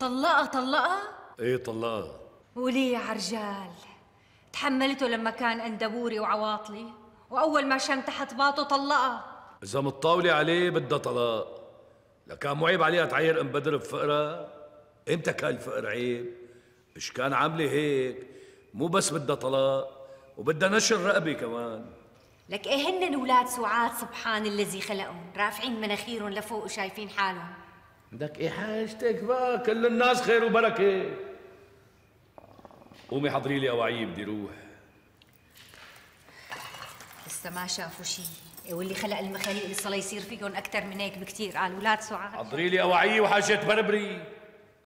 طلقها طلقها؟ ايه طلقها ولي يا عرجال تحملته لما كان اندبوري وعواطلي واول ما شم تحت باطه طلقها اذا متطاولة عليه بدها طلاق لكان مو عيب عليها تعير ام بدر بفقرة امتى كان الفقر عيب مش كان عامله هيك مو بس بدها طلاق وبدها نشر رقبه كمان لك ايه هن الاولاد سعاد سبحان الذي خلقهم رافعين مناخيرهم لفوق وشايفين حالهم عندك ايه حاجتك بقى كل الناس خير وبركه قومي حضري لي اواعيه بدي روح لسه ما شافوا شيء إيه، واللي خلق المخاليق لسه صار يصير فيهم اكثر من هيك بكثير قالوا لا تسعاد حضري لي اواعيه وحاجه بربري